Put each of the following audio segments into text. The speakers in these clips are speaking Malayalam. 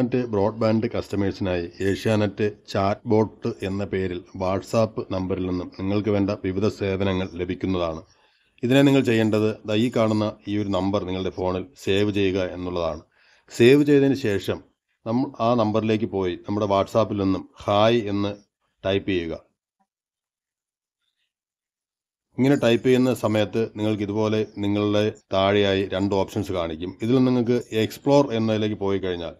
നെറ്റ് ബ്രോഡ്ബാൻഡ് കസ്റ്റമേഴ്സിനായി ഏഷ്യാനെറ്റ് ചാറ്റ് ബോട്ട് എന്ന പേരിൽ വാട്സാപ്പ് നമ്പറിൽ നിന്നും നിങ്ങൾക്ക് വേണ്ട വിവിധ സേവനങ്ങൾ ലഭിക്കുന്നതാണ് ഇതിനെ നിങ്ങൾ ചെയ്യേണ്ടത് ദൈ കാണുന്ന ഈ ഒരു നമ്പർ നിങ്ങളുടെ ഫോണിൽ സേവ് ചെയ്യുക എന്നുള്ളതാണ് സേവ് ചെയ്തതിന് ശേഷം നമ്മൾ ആ നമ്പറിലേക്ക് പോയി നമ്മുടെ വാട്സാപ്പിൽ നിന്നും ഹായ് എന്ന് ടൈപ്പ് ചെയ്യുക ഇങ്ങനെ ടൈപ്പ് ചെയ്യുന്ന സമയത്ത് നിങ്ങൾക്ക് ഇതുപോലെ നിങ്ങളുടെ താഴെയായി രണ്ട് ഓപ്ഷൻസ് കാണിക്കും ഇതിൽ നിങ്ങൾക്ക് എക്സ്പ്ലോർ എന്നതിലേക്ക് പോയി കഴിഞ്ഞാൽ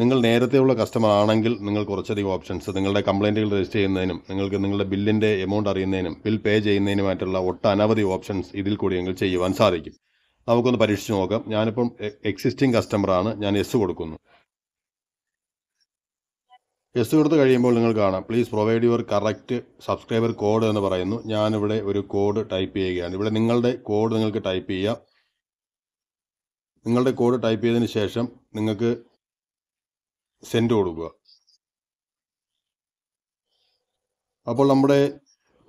നിങ്ങൾ നേരത്തെയുള്ള കസ്റ്റമർ ആണെങ്കിൽ നിങ്ങൾ കുറച്ചധികം ഓപ്ഷൻസ് നിങ്ങളുടെ കംപ്ലൈൻറ്റുകൾ രജിസ്റ്റർ ചെയ്യുന്നതിനും നിങ്ങൾക്ക് നിങ്ങളുടെ ബില്ലിൻ്റെ എമൗണ്ട് അറിയുന്നതിനും ബിൽ പേ ചെയ്യുന്നതിനുമായിട്ടുള്ള ഒട്ടനവധി ഓപ്ഷൻസ് ഇതിൽ കൂടി നിങ്ങൾ ചെയ്യുവാൻ സാധിക്കും നമുക്കൊന്ന് പരീക്ഷിച്ച് നോക്കാം ഞാനിപ്പം എക്സിസ്റ്റിംഗ് കസ്റ്റമറാണ് ഞാൻ എസ് കൊടുക്കുന്നു എസ് കൊടുത്ത് കഴിയുമ്പോൾ നിങ്ങൾ കാണാം please provide your correct subscriber code എന്ന് പറയുന്നു ഞാനിവിടെ ഒരു കോഡ് ടൈപ്പ് ചെയ്യുകയാണ് ഇവിടെ നിങ്ങളുടെ കോഡ് നിങ്ങൾക്ക് ടൈപ്പ് ചെയ്യാം നിങ്ങളുടെ കോഡ് ടൈപ്പ് ചെയ്തതിന് ശേഷം നിങ്ങൾക്ക് സെൻറ്റ് കൊടുക്കുക അപ്പോൾ നമ്മുടെ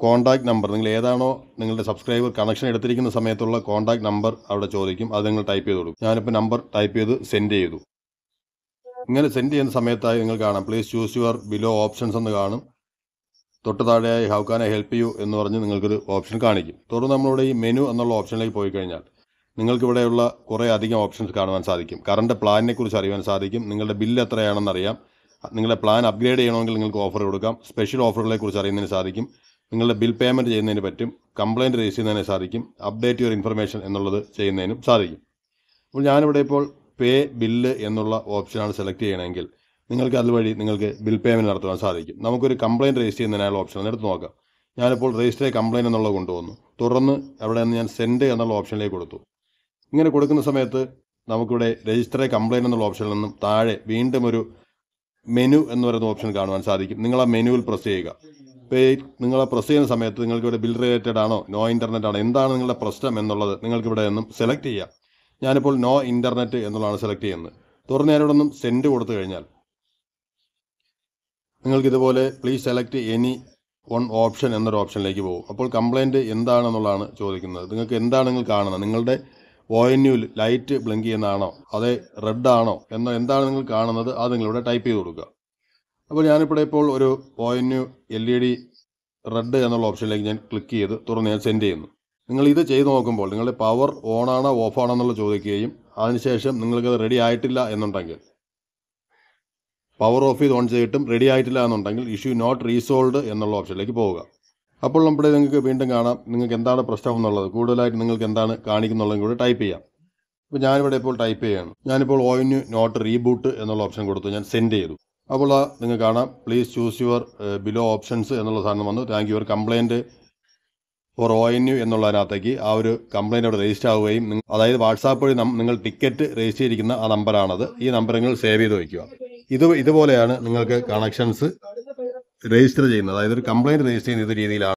കോൺടാക്റ്റ് നമ്പർ നിങ്ങൾ ഏതാണോ നിങ്ങളുടെ സബ്സ്ക്രൈബർ കണക്ഷൻ എടുത്തിരിക്കുന്ന സമയത്തുള്ള കോൺടാക്റ്റ് നമ്പർ അവിടെ ചോദിക്കും അത് നിങ്ങൾ ടൈപ്പ് ചെയ്ത് കൊടുക്കും ഞാനിപ്പോൾ നമ്പർ ടൈപ്പ് ചെയ്ത് സെൻഡ് ചെയ്തു ഇങ്ങനെ സെൻഡ് ചെയ്യുന്ന സമയത്തായി നിങ്ങൾ കാണാം please choose your below options എന്ന് കാണും തൊട്ട് താഴെയായി how can I help you എന്ന് പറഞ്ഞ് നിങ്ങൾക്കൊരു ഓപ്ഷൻ കാണിക്കും തുടർന്ന് നമ്മളുടെ ഈ മെനു എന്നുള്ള ഓപ്ഷനിലേക്ക് പോയി കഴിഞ്ഞാൽ നിങ്ങൾക്കിവിടെയുള്ള കുറേ അധികം ഓപ്ഷൻസ് കാണുവാൻ സാധിക്കും കറണ്ട് പ്ലാനിനെ കുറിച്ച് അറിയാൻ സാധിക്കും നിങ്ങളുടെ ബില്ല് എത്രയാണെന്ന് അറിയാം നിങ്ങളുടെ പ്ലാൻ അപ്ഗ്രേഡ് ചെയ്യണമെങ്കിൽ നിങ്ങൾക്ക് ഓഫർ കൊടുക്കാം സ്പെഷ്യൽ ഓഫറുകളെ കുറിച്ച് അറിയുന്നതിന് സാധിക്കും നിങ്ങളുടെ ബിൽ പേയ്മെൻറ്റ് ചെയ്യുന്നതിന് പറ്റും കംപ്ലയിൻറ്റ് രജിസ്റ്റർ ചെയ്യുന്നതിന് സാധിക്കും അപ്ഡേറ്റ് യുവർ ഇൻഫർമേഷൻ എന്നുള്ളത് ചെയ്യുന്നതിനും സാധിക്കും അപ്പോൾ ഞാനിവിടെ ഇപ്പോൾ പേ ബില്ല് എന്നുള്ള ഓപ്ഷനാണ് സെലക്ട് ചെയ്യണമെങ്കിൽ നിങ്ങൾക്ക് അതുവഴി നിങ്ങൾക്ക് ബിൽ പേയ്മെൻറ്റ് നടത്തുവാൻ സാധിക്കും നമുക്കൊരു കംപ്ലയിൻറ്റ് രജിസ്റ്റർ ചെയ്യുന്നതിനുള്ള ഓപ്ഷൻ എടുത്ത് നോക്കാം ഞാനിപ്പോൾ രജിസ്റ്റർ കംപ്ലയിൻറ്റ് എന്നുള്ളത് കൊണ്ടുവന്നു തുടർന്ന് അവിടെ നിന്ന് ഞാൻ സെൻഡ് എന്നുള്ള ഓപ്ഷനിലേക്ക് കൊടുത്തു ഇങ്ങനെ കൊടുക്കുന്ന സമയത്ത് നമുക്കിവിടെ രജിസ്റ്ററെ കംപ്ലയിൻ്റ് എന്നുള്ള ഓപ്ഷനിൽ നിന്നും താഴെ വീണ്ടും ഒരു മെനു എന്ന് പറയുന്ന ഓപ്ഷൻ കാണുവാൻ സാധിക്കും നിങ്ങൾ ആ മെനുവിൽ പ്രസ് ചെയ്യുക ഇപ്പോൾ നിങ്ങൾ പ്രസ് ചെയ്യുന്ന സമയത്ത് നിങ്ങൾക്ക് ഇവിടെ ബിൽ റിലേറ്റഡ് ആണോ നോ ഇൻ്റർനെറ്റ് ആണോ എന്താണ് നിങ്ങളുടെ പ്രശ്നം എന്നുള്ളത് നിങ്ങൾക്ക് ഇവിടെ നിന്നും സെലക്ട് ചെയ്യാം ഞാനിപ്പോൾ നോ ഇൻ്റർനെറ്റ് എന്നുള്ളതാണ് സെലക്ട് ചെയ്യുന്നത് തുറന്ന് ഞാനിവിടെ സെൻഡ് കൊടുത്തു കഴിഞ്ഞാൽ നിങ്ങൾക്ക് ഇതുപോലെ please select any one option എന്നൊരു ഓപ്ഷനിലേക്ക് പോകും അപ്പോൾ കംപ്ലയിൻറ്റ് എന്താണെന്നുള്ളതാണ് ചോദിക്കുന്നത് നിങ്ങൾക്ക് എന്താണ് നിങ്ങൾ കാണുന്നത് നിങ്ങളുടെ ഓ എൻ യുവിൽ ലൈറ്റ് ബ്ലിങ്ക് ചെയ്യുന്നതാണോ അതെ റെഡ് ആണോ എന്നോ എന്താണ് നിങ്ങൾ കാണുന്നത് അത് നിങ്ങളിവിടെ ടൈപ്പ് ചെയ്ത് കൊടുക്കുക അപ്പോൾ ഞാനിപ്പോൾ ഇപ്പോൾ ഒരു O N U L E D red എന്നുള്ള ഓപ്ഷനിലേക്ക് ഞാൻ ക്ലിക്ക് ചെയ്ത് തുറന്ന് ഞാൻ സെൻഡ് ചെയ്യുന്നു നിങ്ങൾ ഇത് ചെയ്ത് നോക്കുമ്പോൾ നിങ്ങളുടെ പവർ ഓൺ ആണോ ഓഫ് ആണോ എന്നുള്ള ചോദിക്കുകയും അതിനുശേഷം നിങ്ങൾക്കത് റെഡി ആയിട്ടില്ല എന്നുണ്ടെങ്കിൽ പവർ ഓഫ് ചെയ്ത് ഓൺ ചെയ്തിട്ടും റെഡി ആയിട്ടില്ല എന്നുണ്ടെങ്കിൽ ഇഷ്യൂ നോട്ട് റീസോൾഡ് എന്നുള്ള ഓപ്ഷനിലേക്ക് പോവുക അപ്പോൾ നമ്മുടെ നിങ്ങൾക്ക് വീണ്ടും കാണാം നിങ്ങൾക്ക് എന്താണ് പ്രശ്നം എന്നുള്ളത് കൂടുതലായിട്ട് നിങ്ങൾക്ക് എന്താണ് കാണിക്കുന്നുള്ളതും കൂടി ടൈപ്പ് ചെയ്യാം അപ്പോൾ ഞാനിവിടെ ഇപ്പോൾ ടൈപ്പ് ചെയ്യാണ് ഞാനിപ്പോൾ ഓയിന് നോട്ട് റീബൂട്ട് എന്നുള്ള ഓപ്ഷൻ കൊടുത്തു ഞാൻ സെൻഡ് ചെയ്തു അപ്പോൾ ആ നിങ്ങൾക്ക് കാണാം please choose your below options എന്നുള്ള സാധനം വന്നു thank your complaint for O N U എന്നുള്ളതിനകത്തേക്ക് ആ ഒരു കംപ്ലയിൻ്റ് അവിടെ രജിസ്റ്റർ ആവുകയും അതായത് വാട്സാപ്പ് വഴി നിങ്ങൾ ടിക്കറ്റ് രജിസ്റ്റർ ചെയ്തിരിക്കുന്ന ആ നമ്പറാണത് ഈ നമ്പർ നിങ്ങൾ സേവ് ചെയ്ത് വയ്ക്കുക ഇത് ഇതുപോലെയാണ് നിങ്ങൾക്ക് കണക്ഷൻസ് രജിസ്റ്റർ ചെയ്യുന്നത് അതായത് ഒരു കംപ്ലയിൻറ്റ് രജിസ്റ്റർ ചെയ്യുന്ന രീതിയിലാണ്